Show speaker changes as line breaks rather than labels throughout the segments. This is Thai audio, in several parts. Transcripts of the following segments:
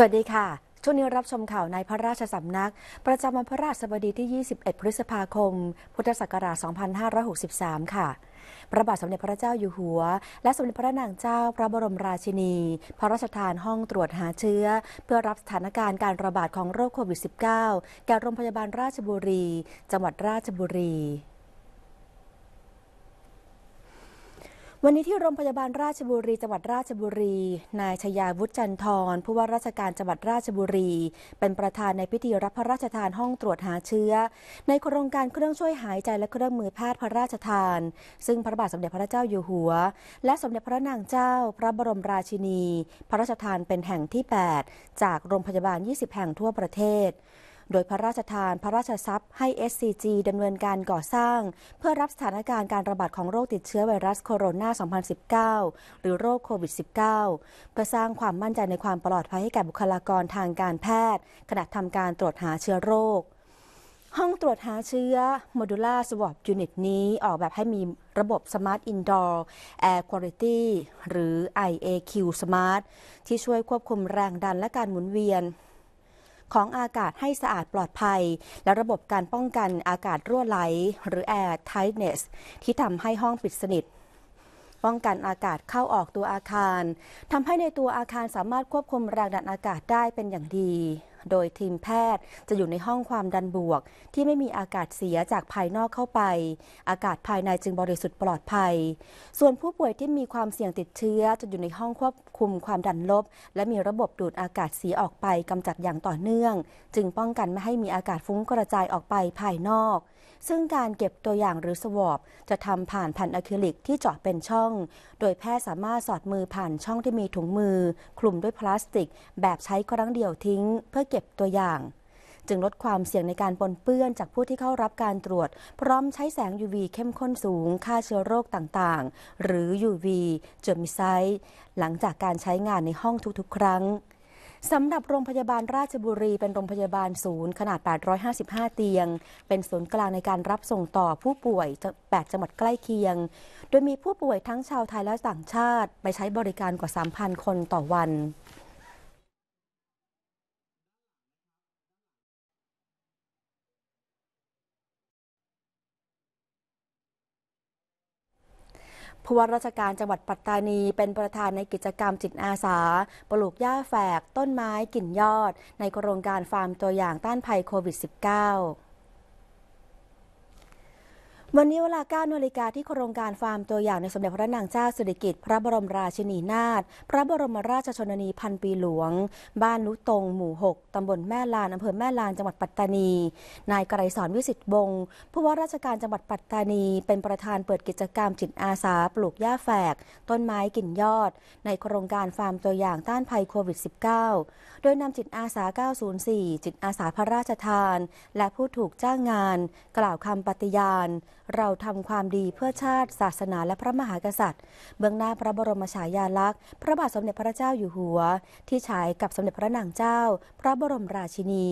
สวัสดีค่ะช่วงนี้รับชมข่าวในพระราชสำนัก ประจำวันพระราชบดีที่ 21 พฤษภาคม พุทธศักราช 2563 ค่ะพระบาทสมเด็จพระเจ้าอยู่หัว และสมเด็จพระนางเจ้า พระบรมราชินี พระราชทานห้องตรวจหาเชื้อ เพื่อรับสถานการณ์การระบาดของโรคโควิด -19 แก่โรงพยาบาลราชบุรี จังหวัดราชบุรีวันนี้ที่โรงพยาบาลราชบุรีจังหวัด ราชบุรี นายชยาวุฒิจันทร์ผู้ว่าราชการจังหวัดราชบุรี เป็นประธานในพิธีรับพระราชทานห้องตรวจหาเชื้อ ในโครงการเครื่องช่วยหายใจและเครื่องมือแพทย์พระราชทาน ซึ่งพระบาทสมเด็จพระเจ้าอยู่หัว และสมเด็จพระนางเจ้าพระบรมราชินี พระราชทานเป็นแห่งที่8 จากโรงพยาบาล 20แห่งทั่วประเทศโดยพระราชทานพระราชทรัพย์ให้ SCG ดำเนินการก่อสร้าง เพื่อรับสถานการณ์การระบาดของโรคติดเชื้อไวรัสโคโรนา 2019หรือโรคโควิด -19 เพื่อสร้างความมั่นใจในความปลอดภัยให้แก่บุคลากรทางการแพทย์ ขณะทำการตรวจหาเชื้อโรค ห้องตรวจหาเชื้อ Modular Swab Unit นี้ออกแบบให้มีระบบ Smart Indoor Air Quality หรือ IAQ Smart ที่ช่วยควบคุมแรงดันและการหมุนเวียนของอากาศให้สะอาดปลอดภัย และระบบการป้องกันอากาศรั่วไหลหรือ air tightness ที่ทำให้ห้องปิดสนิท ป้องกันอากาศเข้าออกตัวอาคารทำให้ในตัวอาคารสามารถควบคุมแรงดันอากาศได้เป็นอย่างดีโดยทีมแพทย์จะอยู่ในห้องความดันบวก ที่ไม่มีอากาศเสียจากภายนอกเข้าไป อากาศภายในจึงบริสุทธิ์ปลอดภัย ส่วนผู้ป่วยที่มีความเสี่ยงติดเชื้อจะอยู่ในห้องควบคุมความดันลบ และมีระบบดูดอากาศเสียออกไปกำจัดอย่างต่อเนื่อง จึงป้องกันไม่ให้มีอากาศฟุ้งกระจายออกไปภายนอกซึ่งการเก็บตัวอย่างหรือสวอปจะทำผ่านแผ่นอะคริลิกที่เจาะเป็นช่อง โดยแพทย์สามารถสอดมือผ่านช่องที่มีถุงมือ คลุมด้วยพลาสติก แบบใช้ครั้งเดียวทิ้งเพื่อเก็บตัวอย่าง จึงลดความเสี่ยงในการปนเปื้อนจากผู้ที่เข้ารับการตรวจ พร้อมใช้แสง UV เข้มข้นสูงฆ่าเชื้อโรคต่างๆ หรือ UV เจอร์มิไซด์หลังจากการใช้งานในห้องทุกๆ ครั้งสำหรับโรงพยาบาลราชบุรีเป็นโรงพยาบาลศูนย์ขนาด 855 เตียง เป็นศูนย์กลางในการรับส่งต่อผู้ป่วย8จังหวัดใกล้เคียง โดยมีผู้ป่วยทั้งชาวไทยและต่างชาติไปใช้บริการกว่า 3,000 คนต่อวันผู้ว่าราชการจังหวัดปัตตานีเป็นประธานในกิจกรรมจิตอาสาปลูกหญ้าแฝกต้นไม้กิ่นยอดในโครงการฟาร์มตัวอย่างต้านภัยโควิด -19 วันนี้เวลา9นาฬิกาที่โครงการ ฟาร์มตัวอย่างในสมเด็จพระนางเจ้าสุริกิติ์พระบรมราชินีนาถ พระบรมราชชนนีพันปีหลวงบ้านลุตงหมู่ 6 ตำบลแม่ลาน อำเภอแม่ลาน จังหวัดปัตตานี นายกรสอนวิสิตบง ผู้ว่าราชการจังหวัดปัตตานี เป็นประธานเปิดกิจกรรมจิตอาสาปลูกหญ้าแฝก ต้นไม้กิ่นยอดในโครงการฟาร์มตัวอย่างต้านภัยโควิด -19 โดยนำจิตอาสา 904 จิตอาสาพระราชทาน และผู้ถูกจ้างงาน กล่าวคำปฏิญาณเราทำความดีเพื่อชาติศาสนาและพระมหากษัตริย์เบื้องหน้าพระบรมฉายาลักษณ์ พระบาทสมเด็จพระเจ้าอยู่หัว ที่ฉายกับสมเด็จพระนางเจ้า พระบรมราชินี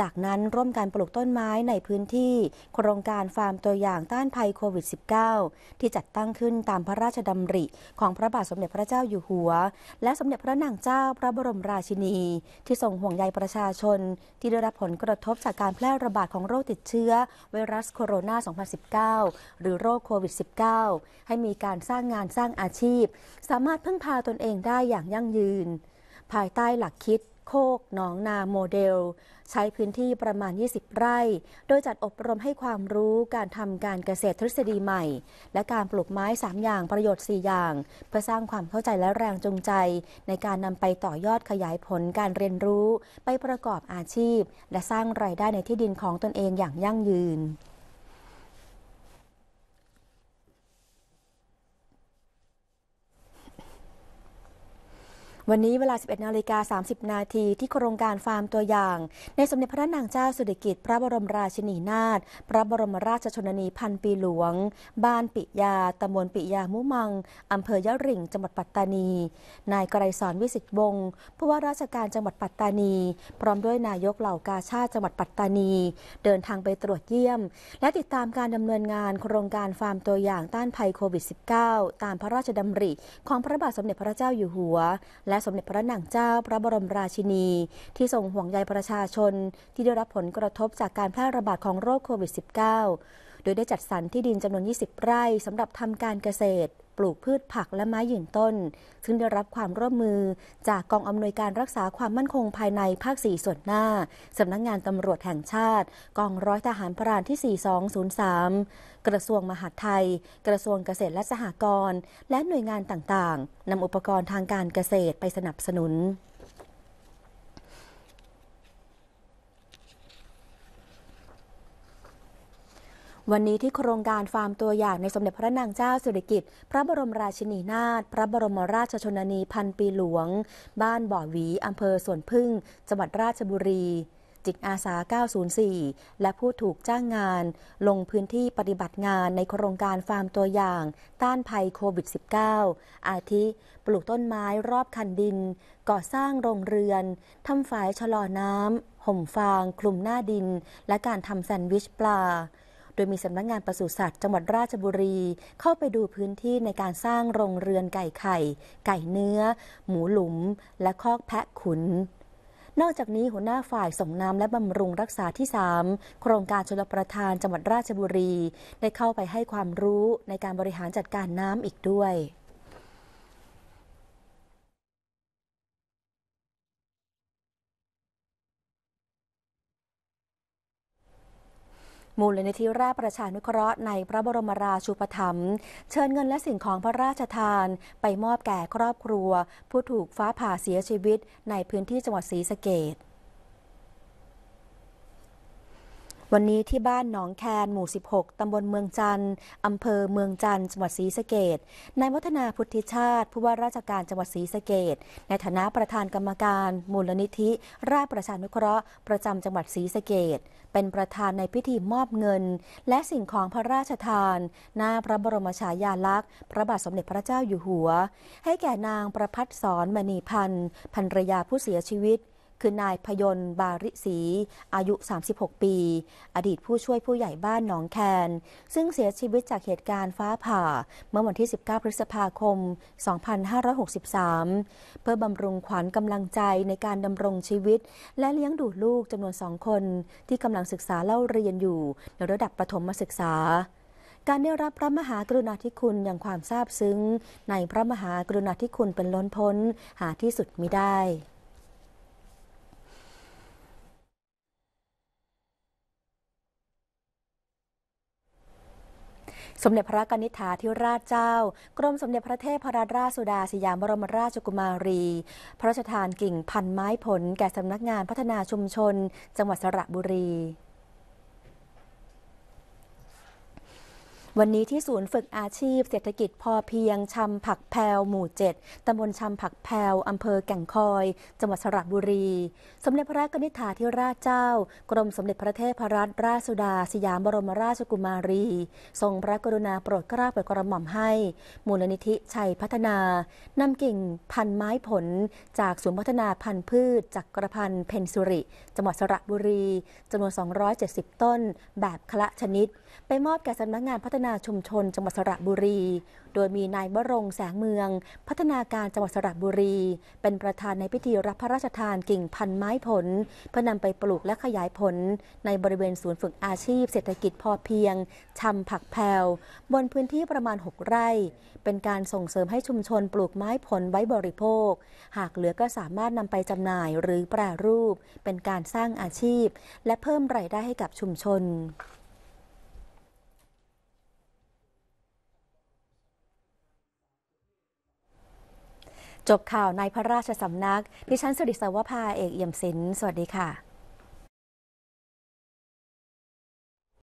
จากนั้นร่วมกันปลูกต้นไม้ในพื้นที่โครงการฟาร์มตัวอย่างต้านภัยโควิด -19 ที่จัดตั้งขึ้นตามพระราชดำริ ของพระบาทสมเด็จพระเจ้าอยู่หัว และสมเด็จพระนางเจ้าพระบรมราชินี ที่ทรงห่วงใยประชาชน ที่ได้รับผลกระทบจากการแพร่ระบาดของโรคติดเชื้อไวรัสโคโรนา 2019 หรือโรคโควิด -19 ให้มีการสร้างงานสร้างอาชีพ สามารถพึ่งพาตนเองได้อย่างยั่งยืน ภายใต้หลักคิดโคกหนองนาโมเดล ใช้พื้นที่ประมาณ 20 ไร่ โดยจัดอบรมให้ความรู้การทำการเกษตรทฤษฎีใหม่ และการปลูกไม้ 3 อย่างประโยชน์ 4 อย่าง เพื่อสร้างความเข้าใจและแรงจูงใจ ในการนำไปต่อยอดขยายผลการเรียนรู้ ไปประกอบอาชีพ และสร้างไรายได้ในที่ดินของตนเองอย่างยั่งยืนวันนี้เวลา 11นาฬิกา 30นาทีที่โครงการฟาร์มตัวอย่าง ในสมเด็จพระนางเจ้าสุริกิติ์พระบรมราชินีนาถ พระบรมราชชนนีพันปีหลวง บ้านปิยาตำบลปิยามุมังอำเภอยะริ่ง จังหวัดปัตตานีนายกรสอนวิสิตวงศ์ผู้ว่าราชการจังหวัดปัตตานี พร้อมด้วยนายกเหล่ากาชาติจังหวัดปัตตานี เดินทางไปตรวจเยี่ยมและติดตามการดำเนินงานโครงการฟาร์มตัวอย่างต้านภัยโควิด -19 ตามพระราชดำริ ของพระบาทสมเด็จพระเจ้าอยู่หัวและสมเด็จพระนางเจ้าพระบรมราชินี ที่ทรงห่วงใยประชาชนที่ได้รับผลกระทบจากการแพร่ระบาดของโรคโควิด -19 โดยได้จัดสรรที่ดินจำนวน 20 ไร่สำหรับทำการเกษตรปลูกพืชผักและไม้ยืนต้น ซึ่งได้รับความร่วมมือจากกองอำนวยการรักษาความมั่นคงภายในภาค 4 ส่วนหน้า สำนักงงานตำรวจแห่งชาติ กองร้อยทหารพรานที่ 4203 กระทรวงมหาดไทย กระทรวงเกษตรและสหกรณ์ และหน่วยงานต่างๆ นำอุปกรณ์ทางการเกษตรไปสนับสนุนวันนี้ที่โครงการฟาร์มตัวอย่างในสมเด็จพระนางเจ้าสิริกิติ์พระบรมราชินีนาถ พระบรมราชชนนีพันปีหลวง บ้านบ่อหวี อำเภอสวนพึ่งจังหวัดราชบุรี จิตอาสา 904 และผู้ถูกจ้างงาน ลงพื้นที่ปฏิบัติงานในโครงการฟาร์มตัวอย่างต้านภัยโควิด -19 อาทิปลูกต้นไม้รอบคันดิน ก่อสร้างโรงเรือน ทำฝายชะลอน้ำ ห่มฟางคลุมหน้าดิน และการทำแซนด์วิชปลาโดยมีสำนักงงานปศุสัตว์จังหวัดราชบุรีเข้าไปดูพื้นที่ในการสร้างโรงเรือนไก่ไข่ ไก่เนื้อ หมูหลุม และคอกแพะขุน นอกจากนี้หัวหน้าฝ่ายส่งน้ำและบำรุงรักษาที่ 3 โครงการชลประทานจังหวัดราชบุรี ได้เข้าไปให้ความรู้ในการบริหารจัดการน้ำอีกด้วยมูลนิธิราชประชานุเคราะห์ในพระบรมราชูปถัมภ์เชิญเงินและสิ่งของพระราชทานไปมอบแก่ครอบครัวผู้ถูกฟ้าผ่าเสียชีวิตในพื้นที่จังหวัดศรีสะเกษวันนี้ที่บ้านหนองแคนหมู่ 16 ตำบลเมืองจันทร์อำเภอเมืองจันทร์จังหวัดศรีสะเกดนายวัฒนาพุทธิชาติ ผู้ว่าราชการจังหวัดศรีสะเกดในฐานะประธานกรรมการ มูลนิธิ ราชประชานุเคราะห์ ประจำจังหวัดศรีสะเกดเป็นประธานในพิธีมอบเงิน และสิ่งของพระราชทานหน้าพระบรมฉายาลักษณ์พระบาทสมเด็จพระเจ้าอยู่หัว ให้แก่นางประพัฒสอนมณีพันธ์ภรรยาผู้เสียชีวิตคือนายพยนต์บาริศีอายุ 36 ปี อดีตผู้ช่วยผู้ใหญ่บ้านหนองแคน ซึ่งเสียชีวิตจากเหตุการณ์ฟ้าผ่า เมื่อวันที่ 19 พฤษภาคม 2563 เพื่อบำรุงขวัญกำลังใจในการดำรงชีวิตและเลี้ยงดูลูกจำนวนสองคนที่กำลังศึกษาเล่าเรียนอยู่ในระดับประถมศึกษา การได้รับพระมหากรุณาธิคุณอย่างความซาบซึ้ง ในพระมหากรุณาธิคุณเป็นล้นพ้น หาที่สุดมิได้สมเด็จพระกนิษฐาธิราชเจ้า กรมสมเด็จพระเทพรัตนราชสุดาสยามบรมราชกุมารี พระราชทานกิ่ง พันไม้ผลแก่สำนักงานพัฒนาชุมชน จังหวัดสระบุรีวันนี้ที่ศูนย์ฝึกอาชีพเศรษฐกิจพอเพียงชำผักแพวหมู่7ตำบลชำผักแพวอำเภอแก่งคอย จังหวัดสระบุรี สมเด็จพระกนิษฐาธิราชเจ้า กรมสมเด็จพระเทพรัตนราชสุดาสยามบรมราชกุมารี ทรงพระกรุณาโปรดเกล้าโปรดกระหม่อมให้ มูลนิธิชัยพัฒนา นำกิ่งพันไม้ผลจากศูนย์พัฒนาพันธุ์พืชจากกระพันเพนสุริจังหวัดสระบุรี จำนวน 270 ต้น แบบคละชนิดไปมอบแก่สำนักงงานพัฒนาชุมชนจังหวัดสระบุรี โดยมีนายวรงแสงเมือง พัฒนาการจังหวัดสระบุรี เป็นประธานในพิธีรับพระราชทานกิ่งพันไม้ผล เพื่อนำไปปลูกและขยายผล ในบริเวณศูนย์ฝึกอาชีพเศรษฐกิจพอเพียงชำผักแพวบนพื้นที่ประมาณ 6 ไร่ เป็นการส่งเสริมให้ชุมชนปลูกไม้ผลไว้บริโภค หากเหลือก็สามารถนำไปจำหน่ายหรือแปรรูป เป็นการสร้างอาชีพ และเพิ่มรายได้ให้กับชุมชนจบข่าวในพระราชสำนักดิฉันสุริศวภาเอกเอี่ยมศิลป์สวัสดีค่ะ